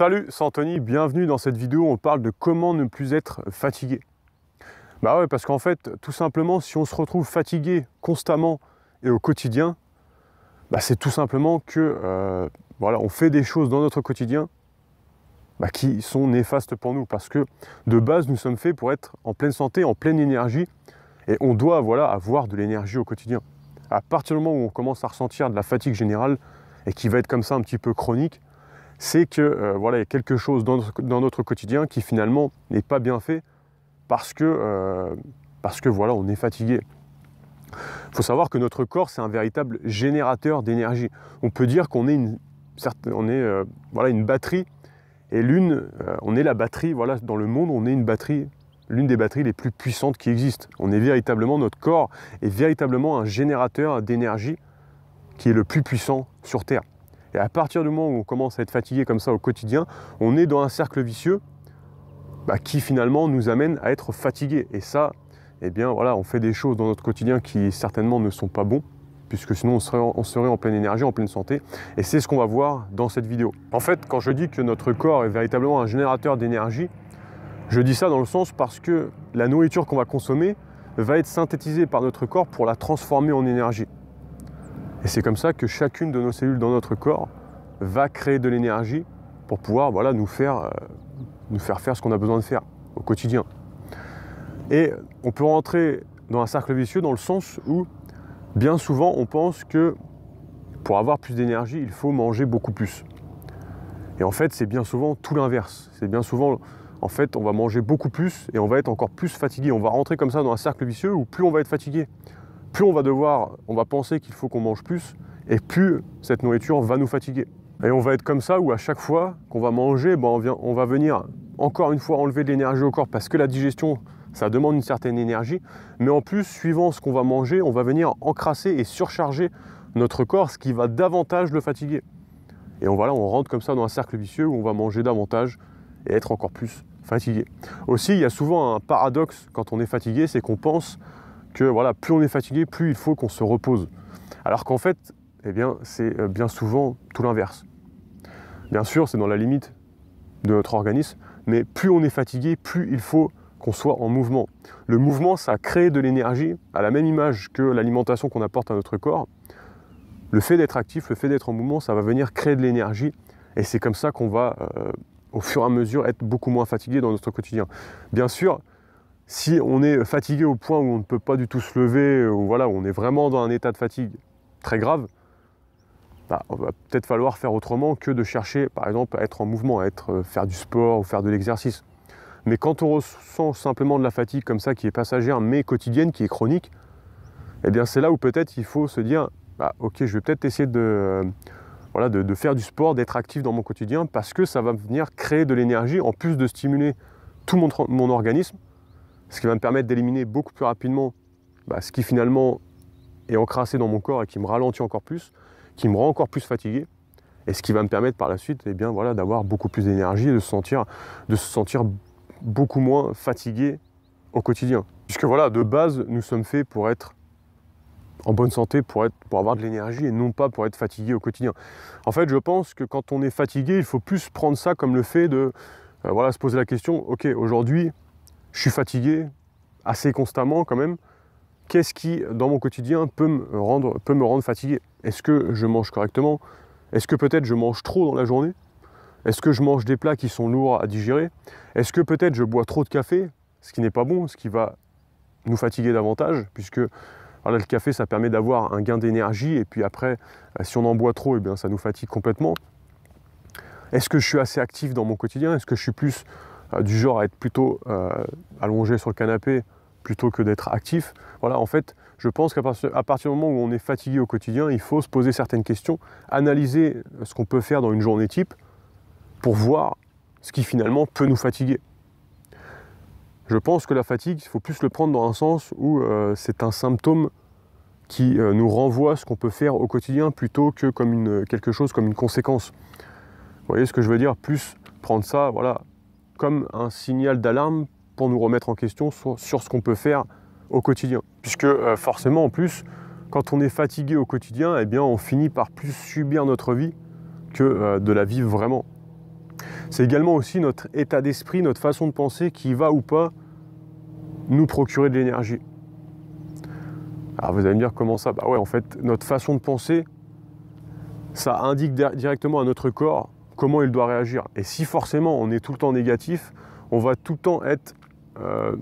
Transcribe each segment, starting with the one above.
Salut, c'est Anthony, bienvenue dans cette vidéo où on parle de comment ne plus être fatigué. Bah ouais, parce qu'en fait, tout simplement, si on se retrouve fatigué constamment et au quotidien, bah c'est tout simplement que euh, voilà, on fait des choses dans notre quotidien bah qui sont néfastes pour nous. Parce que de base, nous sommes faits pour être en pleine santé, en pleine énergie, et on doit voilà, avoir de l'énergie au quotidien. À partir du moment où on commence à ressentir de la fatigue générale, et qui va être comme ça un petit peu chronique, c'est que euh, voilà, il y a quelque chose dans notre, quotidien qui finalement n'est pas bien fait parce que, euh, parce que voilà, on est fatigué. Il faut savoir que notre corps, c'est un véritable générateur d'énergie. On peut dire qu'on est une, euh, une batterie, et l'une, on est la batterie, voilà, dans le monde, on est une batterie, l'une des batteries les plus puissantes qui existent. On est véritablement, notre corps est véritablement un générateur d'énergie qui est le plus puissant sur Terre. Et à partir du moment où on commence à être fatigué comme ça au quotidien, on est dans un cercle vicieux bah, qui finalement nous amène à être fatigué. Et ça, eh bien voilà, on fait des choses dans notre quotidien qui certainement ne sont pas bons puisque sinon on serait en pleine énergie, en pleine santé. Et c'est ce qu'on va voir dans cette vidéo. En fait, quand je dis que notre corps est véritablement un générateur d'énergie, je dis ça dans le sens parce que la nourriture qu'on va consommer va être synthétisée par notre corps pour la transformer en énergie. Et c'est comme ça que chacune de nos cellules dans notre corps va créer de l'énergie pour pouvoir voilà, nous, faire, euh, nous faire faire ce qu'on a besoin de faire au quotidien. Et on peut rentrer dans un cercle vicieux dans le sens où bien souvent on pense que pour avoir plus d'énergie, il faut manger beaucoup plus. Et en fait, c'est bien souvent tout l'inverse. C'est bien souvent, en fait, on va manger beaucoup plus et on va être encore plus fatigué. On va rentrer comme ça dans un cercle vicieux où plus on va être fatigué, plus on va devoir, on va penser qu'il faut qu'on mange plus, et plus cette nourriture va nous fatiguer. Et on va être comme ça où à chaque fois qu'on va manger, ben, on, vient, on va venir encore une fois enlever de l'énergie au corps parce que la digestion, ça demande une certaine énergie. Mais en plus, suivant ce qu'on va manger, on va venir encrasser et surcharger notre corps, ce qui va davantage le fatiguer. Et on, voilà, on rentre comme ça dans un cercle vicieux où on va manger davantage et être encore plus fatigué. Aussi, il y a souvent un paradoxe quand on est fatigué, c'est qu'on pense que voilà, plus on est fatigué, plus il faut qu'on se repose. Alors qu'en fait, eh bien, c'est euh, bien souvent tout l'inverse. Bien sûr, c'est dans la limite de notre organisme, mais plus on est fatigué, plus il faut qu'on soit en mouvement. Le mouvement, ça crée de l'énergie, à la même image que l'alimentation qu'on apporte à notre corps. Le fait d'être actif, le fait d'être en mouvement, ça va venir créer de l'énergie, et c'est comme ça qu'on va, euh, au fur et à mesure, être beaucoup moins fatigué dans notre quotidien. Bien sûr, si on est fatigué au point où on ne peut pas du tout se lever, euh, ou voilà, on est vraiment dans un état de fatigue très grave, bah, on va peut-être falloir faire autrement que de chercher, par exemple, à être en mouvement, à être, euh, faire du sport ou faire de l'exercice. Mais quand on ressent simplement de la fatigue comme ça, qui est passagère mais quotidienne, qui est chronique, eh bien c'est là où peut-être il faut se dire, bah, ok, je vais peut-être essayer de, euh, voilà, de, faire du sport, d'être actif dans mon quotidien, parce que ça va venir créer de l'énergie, en plus de stimuler tout mon organisme, ce qui va me permettre d'éliminer beaucoup plus rapidement bah, ce qui finalement est encrassé dans mon corps et qui me ralentit encore plus, qui me rend encore plus fatigué, et ce qui va me permettre par la suite eh bien, voilà, d'avoir beaucoup plus d'énergie et de se, sentir, de se sentir beaucoup moins fatigué au quotidien. Puisque voilà, de base, nous sommes faits pour être en bonne santé, pour, être, pour avoir de l'énergie et non pas pour être fatigué au quotidien. En fait, je pense que quand on est fatigué, il faut plus prendre ça comme le fait de euh, voilà, se poser la question, ok, aujourd'hui, je suis fatigué assez constamment quand même. Qu'est-ce qui, dans mon quotidien, peut me rendre, peut me rendre fatigué Est-ce que je mange correctement Est-ce que peut-être je mange trop dans la journée Est-ce que je mange des plats qui sont lourds à digérer Est-ce que peut-être je bois trop de café, ce qui n'est pas bon, ce qui va nous fatiguer davantage, puisque voilà le café, ça permet d'avoir un gain d'énergie, et puis après, euh, si on en boit trop, et eh bien, ça nous fatigue complètement. Est-ce que je suis assez actif dans mon quotidien Est-ce que je suis plus euh, du genre à être plutôt euh, allongé sur le canapé plutôt que d'être actif. Voilà, en fait, je pense qu'à partir, du moment où on est fatigué au quotidien, il faut se poser certaines questions, analyser ce qu'on peut faire dans une journée type pour voir ce qui finalement peut nous fatiguer. Je pense que la fatigue, il faut plus le prendre dans un sens où euh, c'est un symptôme qui nous renvoie ce qu'on peut faire au quotidien plutôt que comme une, quelque chose comme une conséquence. Vous voyez ce que je veux dire Plus prendre ça, voilà, comme un signal d'alarme pour nous remettre en question sur, ce qu'on peut faire au quotidien. Puisque euh, forcément, en plus, quand on est fatigué au quotidien, et eh bien, on finit par plus subir notre vie que euh, de la vivre vraiment. C'est également aussi notre état d'esprit, notre façon de penser qui va ou pas nous procurer de l'énergie. Alors vous allez me dire comment ça Bah ouais, en fait, notre façon de penser, ça indique directement à notre corps comment il doit réagir. Et si forcément on est tout le temps négatif, on va tout le temps être euh,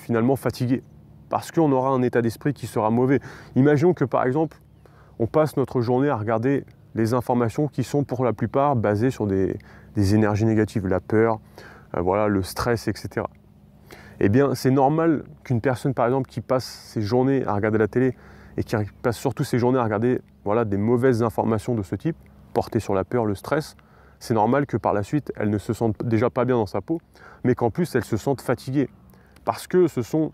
finalement fatigué. Parce qu'on aura un état d'esprit qui sera mauvais. Imaginons que par exemple, on passe notre journée à regarder les informations qui sont pour la plupart basées sur des, énergies négatives, la peur, euh, voilà, le stress, etc. Eh bien, c'est normal qu'une personne, par exemple, qui passe ses journées à regarder la télé et qui passe surtout ses journées à regarder voilà, des mauvaises informations de ce type, portée sur la peur, le stress, c'est normal que par la suite, elle ne se sente déjà pas bien dans sa peau, mais qu'en plus, elle se sente fatiguée, Parce que ce sont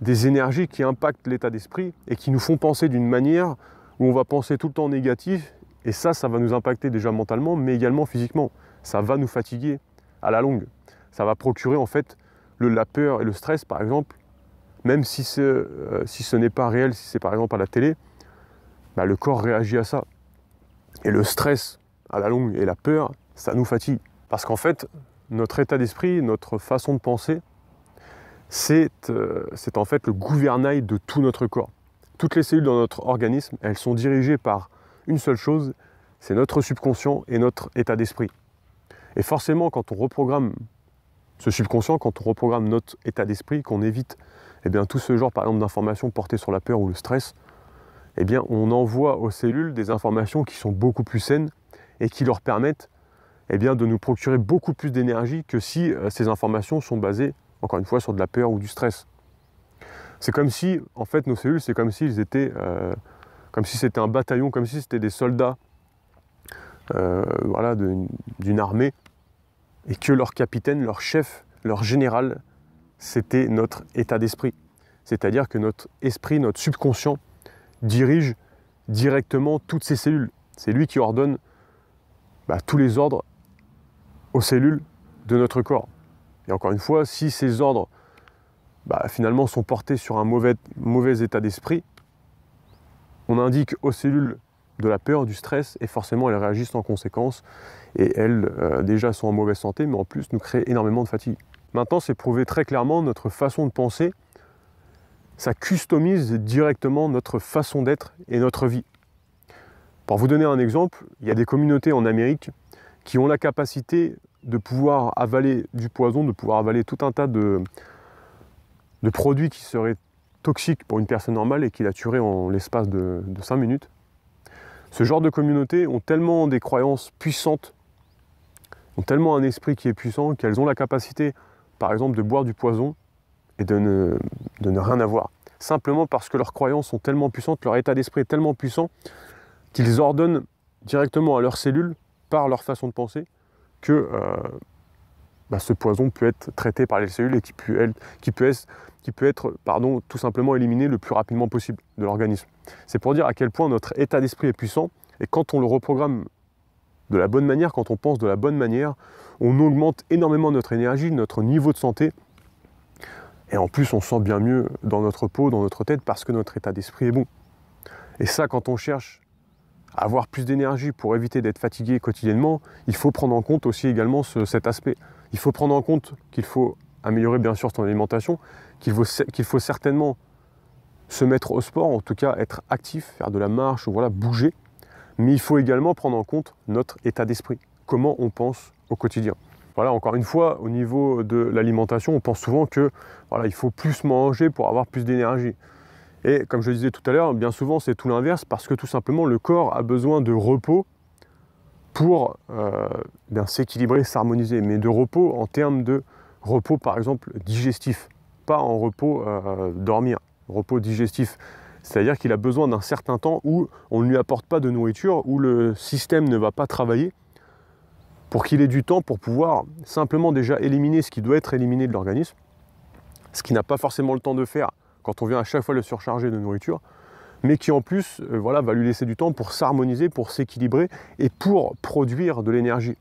des énergies qui impactent l'état d'esprit et qui nous font penser d'une manière où on va penser tout le temps négatif, et ça, ça va nous impacter déjà mentalement, mais également physiquement. Ça va nous fatiguer à la longue. Ça va procurer en fait le, la peur et le stress, par exemple, même si, ce euh, n'est pas réel, si c'est par exemple à la télé, bah, le corps réagit à ça. Et le stress à la longue et la peur, ça nous fatigue. Parce qu'en fait, notre état d'esprit, notre façon de penser, euh, c'est en fait le gouvernail de tout notre corps. Toutes les cellules dans notre organisme, elles sont dirigées par une seule chose, c'est notre subconscient et notre état d'esprit. Et forcément, quand on reprogramme ce subconscient, quand on reprogramme notre état d'esprit, qu'on évite eh bien, tout ce genre, par d'informations portées sur la peur ou le stress, eh bien, on envoie aux cellules des informations qui sont beaucoup plus saines et qui leur permettent eh bien, de nous procurer beaucoup plus d'énergie que si euh, ces informations sont basées, encore une fois, sur de la peur ou du stress. C'est comme si, en fait, nos cellules, c'est comme s'ils étaient, euh, comme si c'était un bataillon, comme si c'était des soldats, euh, voilà, d'une armée, et que leur capitaine, leur chef, leur général, c'était notre état d'esprit. C'est-à-dire que notre esprit, notre subconscient, dirige directement toutes ces cellules. C'est lui qui ordonne bah, tous les ordres aux cellules de notre corps. Et encore une fois, si ces ordres bah, finalement sont portés sur un mauvais, état d'esprit, on indique aux cellules de la peur, du stress, et forcément elles réagissent en conséquence, et elles euh, déjà sont en mauvaise santé, mais en plus nous créent énormément de fatigue. Maintenant, c'est prouvé très clairement notre façon de penser ça customise directement notre façon d'être et notre vie. Pour vous donner un exemple, il y a des communautés en Amérique qui ont la capacité de pouvoir avaler du poison, de pouvoir avaler tout un tas de, de produits qui seraient toxiques pour une personne normale et qui la tueraient en l'espace de, de 5 minutes. Ce genre de communautés ont tellement des croyances puissantes, ont tellement un esprit qui est puissant qu'elles ont la capacité, par exemple, de boire du poison et de ne, rien avoir. Simplement parce que leurs croyances sont tellement puissantes, leur état d'esprit est tellement puissant qu'ils ordonnent directement à leurs cellules, par leur façon de penser, que euh, bah, ce poison peut être traité par les cellules et qui peut être, qui peut être pardon, tout simplement éliminé le plus rapidement possible de l'organisme. C'est pour dire à quel point notre état d'esprit est puissant et quand on le reprogramme de la bonne manière, quand on pense de la bonne manière, on augmente énormément notre énergie, notre niveau de santé et en plus, on sent bien mieux dans notre peau, dans notre tête, parce que notre état d'esprit est bon. Et ça, quand on cherche à avoir plus d'énergie pour éviter d'être fatigué quotidiennement, il faut prendre en compte aussi également cet aspect. Il faut prendre en compte qu'il faut améliorer bien sûr son alimentation, qu'il faut, faut, certainement se mettre au sport, en tout cas être actif, faire de la marche, voilà, bouger. Mais il faut également prendre en compte notre état d'esprit, comment on pense au quotidien. Voilà, encore une fois, au niveau de l'alimentation, on pense souvent que il faut plus manger pour avoir plus d'énergie. Et comme je le disais tout à l'heure, bien souvent c'est tout l'inverse parce que tout simplement le corps a besoin de repos pour euh, s'équilibrer, s'harmoniser, mais de repos en termes de repos par exemple digestif, pas en repos euh, dormir, repos digestif. C'est-à-dire qu'il a besoin d'un certain temps où on ne lui apporte pas de nourriture, où le système ne va pas travailler pour qu'il ait du temps pour pouvoir simplement déjà éliminer ce qui doit être éliminé de l'organisme, ce qui n'a pas forcément le temps de faire quand on vient à chaque fois le surcharger de nourriture, mais qui en plus euh, voilà, va lui laisser du temps pour s'harmoniser, pour s'équilibrer et pour produire de l'énergie.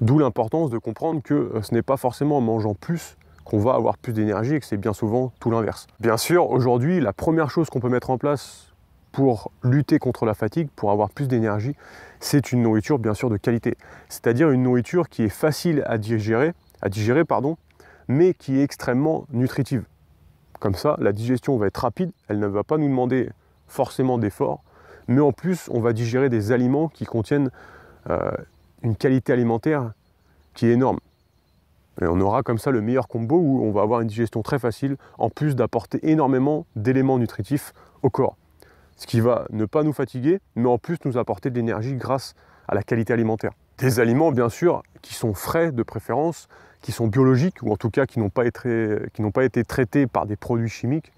D'où l'importance de comprendre que euh, ce n'est pas forcément en mangeant plus qu'on va avoir plus d'énergie et que c'est bien souvent tout l'inverse. Bien sûr, aujourd'hui, la première chose qu'on peut mettre en place pour lutter contre la fatigue, pour avoir plus d'énergie, c'est une nourriture bien sûr de qualité. C'est-à-dire une nourriture qui est facile à digérer, à digérer pardon, mais qui est extrêmement nutritive. Comme ça, la digestion va être rapide, elle ne va pas nous demander forcément d'efforts, mais en plus, on va digérer des aliments qui contiennent euh, une qualité alimentaire qui est énorme. Et on aura comme ça le meilleur combo où on va avoir une digestion très facile, en plus d'apporter énormément d'éléments nutritifs au corps ce qui va ne pas nous fatiguer, mais en plus nous apporter de l'énergie grâce à la qualité alimentaire. Des aliments, bien sûr, qui sont frais de préférence, qui sont biologiques, ou en tout cas qui n'ont pas, été, pas été traités par des produits chimiques,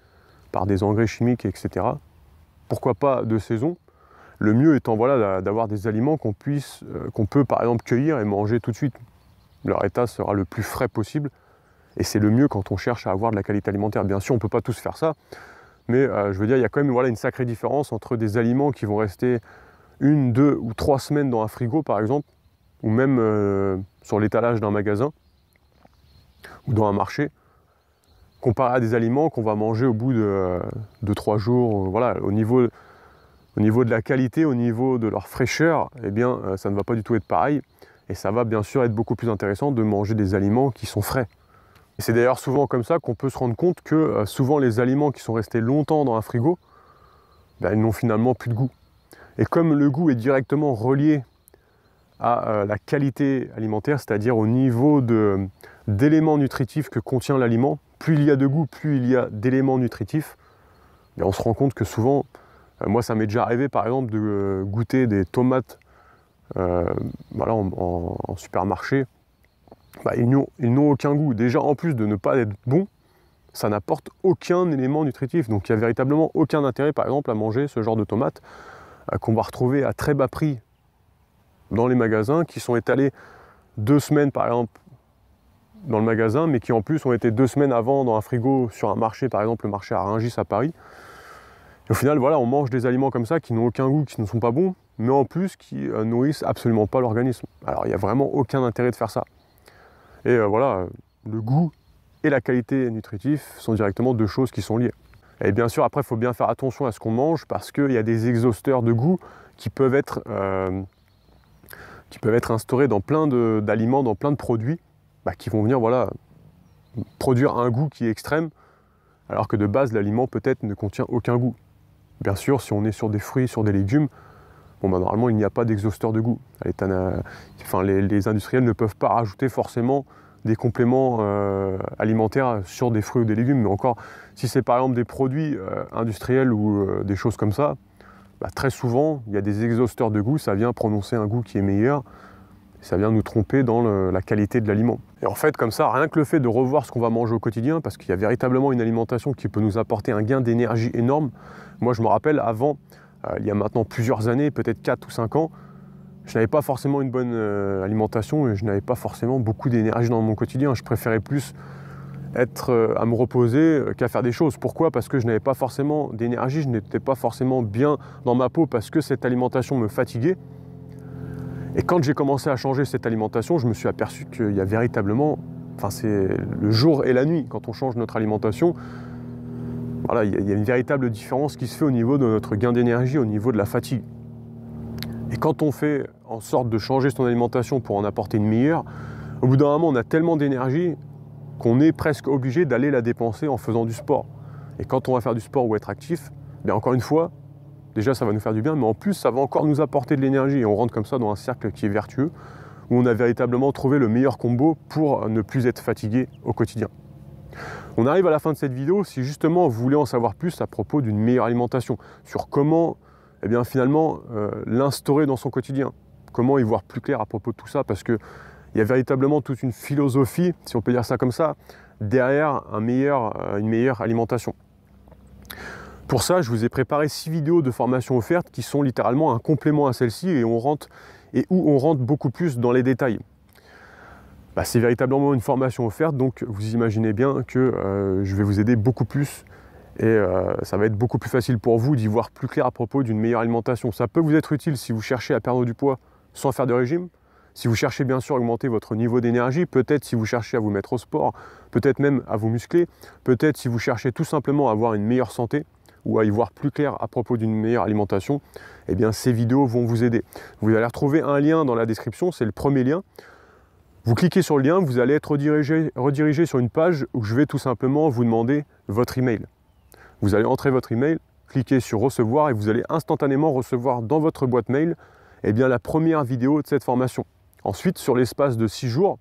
par des engrais chimiques, etc. Pourquoi pas de saison Le mieux étant voilà, d'avoir des aliments qu'on puisse, euh, qu'on peut par exemple cueillir et manger tout de suite. Leur état sera le plus frais possible, et c'est le mieux quand on cherche à avoir de la qualité alimentaire. Bien sûr, on ne peut pas tous faire ça, mais euh, je veux dire, il y a quand même une sacrée différence entre des aliments qui vont rester une, deux ou trois semaines dans un frigo, par exemple, ou même euh, sur l'étalage d'un magasin ou dans un marché, comparé à des aliments qu'on va manger au bout de, euh, de trois jours. Voilà, au niveau, au niveau de la qualité, au niveau de leur fraîcheur, eh bien, ça ne va pas du tout être pareil. Et ça va bien sûr être beaucoup plus intéressant de manger des aliments qui sont frais. Et c'est d'ailleurs souvent comme ça qu'on peut se rendre compte que euh, souvent les aliments qui sont restés longtemps dans un frigo, ben, ils n'ont finalement plus de goût. Et comme le goût est directement relié à euh, la qualité alimentaire, c'est-à-dire au niveau d'éléments nutritifs que contient l'aliment, plus il y a de goût, plus il y a d'éléments nutritifs, ben, on se rend compte que souvent, euh, moi ça m'est déjà arrivé par exemple de goûter des tomates en supermarché, bah, ils n'ont aucun goût. Déjà, en plus de ne pas être bons, ça n'apporte aucun élément nutritif. Donc il n'y a véritablement aucun intérêt, par exemple, à manger ce genre de tomates euh, qu'on va retrouver à très bas prix dans les magasins, qui sont étalés deux semaines, par exemple, dans le magasin, mais qui en plus ont été deux semaines avant dans un frigo sur un marché, par exemple le marché à Rungis à Paris. Et au final, voilà, on mange des aliments comme ça qui n'ont aucun goût, qui ne sont pas bons, mais en plus qui euh, nourrissent absolument pas l'organisme. Alors il n'y a vraiment aucun intérêt de faire ça. Et euh, voilà, le goût et la qualité nutritive sont directement deux choses qui sont liées. Et bien sûr, après, il faut bien faire attention à ce qu'on mange parce qu'il y a des exhausteurs de goût qui peuvent être, euh, qui peuvent être instaurés dans plein d'aliments, dans plein de produits, bah, qui vont venir voilà, produire un goût qui est extrême, alors que de base, l'aliment peut-être ne contient aucun goût. Bien sûr, si on est sur des fruits, sur des légumes, bon, bah, normalement, il n'y a pas d'exhausteur de goût. Euh, les, enfin, les, industriels ne peuvent pas rajouter forcément des compléments euh, alimentaires sur des fruits ou des légumes. Mais encore, si c'est par exemple des produits euh, industriels ou des choses comme ça, bah, très souvent, il y a des exhausteurs de goût, ça vient prononcer un goût qui est meilleur, ça vient nous tromper dans la qualité de l'aliment. Et en fait, comme ça, rien que le fait de revoir ce qu'on va manger au quotidien, parce qu'il y a véritablement une alimentation qui peut nous apporter un gain d'énergie énorme. Moi, je me rappelle, avant, euh, il y a maintenant plusieurs années, peut-être 4 ou 5 ans, je n'avais pas forcément une bonne euh, alimentation et je n'avais pas forcément beaucoup d'énergie dans mon quotidien. Je préférais plus être euh, à me reposer qu'à faire des choses. Pourquoi Parce que je n'avais pas forcément d'énergie, je n'étais pas forcément bien dans ma peau parce que cette alimentation me fatiguait. Et quand j'ai commencé à changer cette alimentation, je me suis aperçu qu'il y a véritablement, enfin c'est le jour et la nuit quand on change notre alimentation, il y a une véritable différence qui se fait au niveau de notre gain d'énergie, au niveau de la fatigue. Et quand on fait en sorte de changer son alimentation pour en apporter une meilleure, au bout d'un moment, on a tellement d'énergie qu'on est presque obligé d'aller la dépenser en faisant du sport. Et quand on va faire du sport ou être actif, ben encore une fois, déjà ça va nous faire du bien, mais en plus ça va encore nous apporter de l'énergie. Et on rentre comme ça dans un cercle qui est vertueux, où on a véritablement trouvé le meilleur combo pour ne plus être fatigué au quotidien. On arrive à la fin de cette vidéo si justement vous voulez en savoir plus à propos d'une meilleure alimentation, sur comment eh bien, finalement euh, l'instaurer dans son quotidien, comment y voir plus clair à propos de tout ça, parce qu'il y a véritablement toute une philosophie, si on peut dire ça comme ça, derrière un meilleur, euh, une meilleure alimentation. Pour ça, je vous ai préparé six vidéos de formation offerte qui sont littéralement un complément à celle-ci et, on et où on rentre beaucoup plus dans les détails. Bah, c'est véritablement une formation offerte, donc vous imaginez bien que euh, je vais vous aider beaucoup plus et euh, ça va être beaucoup plus facile pour vous d'y voir plus clair à propos d'une meilleure alimentation. Ça peut vous être utile si vous cherchez à perdre du poids sans faire de régime, si vous cherchez bien sûr à augmenter votre niveau d'énergie, peut-être si vous cherchez à vous mettre au sport, peut-être même à vous muscler, peut-être si vous cherchez tout simplement à avoir une meilleure santé ou à y voir plus clair à propos d'une meilleure alimentation, eh bien ces vidéos vont vous aider. Vous allez retrouver un lien dans la description, c'est le premier lien. Vous cliquez sur le lien, vous allez être redirigé, sur une page où je vais tout simplement vous demander votre email. Vous allez entrer votre email, cliquer sur recevoir et vous allez instantanément recevoir dans votre boîte mail et eh bien, la première vidéo de cette formation. Ensuite, sur l'espace de 6 jours,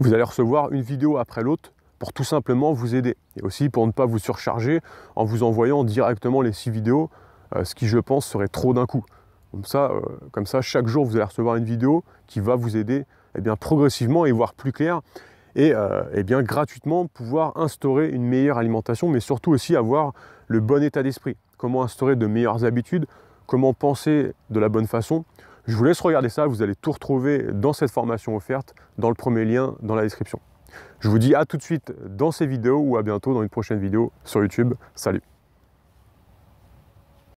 vous allez recevoir une vidéo après l'autre pour tout simplement vous aider et aussi pour ne pas vous surcharger en vous envoyant directement les six vidéos, euh, ce qui je pense serait trop d'un coup. Comme ça, euh, comme ça, chaque jour, vous allez recevoir une vidéo qui va vous aider eh bien, progressivement et voir plus clair et euh, eh bien, gratuitement pouvoir instaurer une meilleure alimentation, mais surtout aussi avoir le bon état d'esprit. Comment instaurer de meilleures habitudes, comment penser de la bonne façon. Je vous laisse regarder ça, vous allez tout retrouver dans cette formation offerte, dans le premier lien dans la description. Je vous dis à tout de suite dans ces vidéos ou à bientôt dans une prochaine vidéo sur YouTube. Salut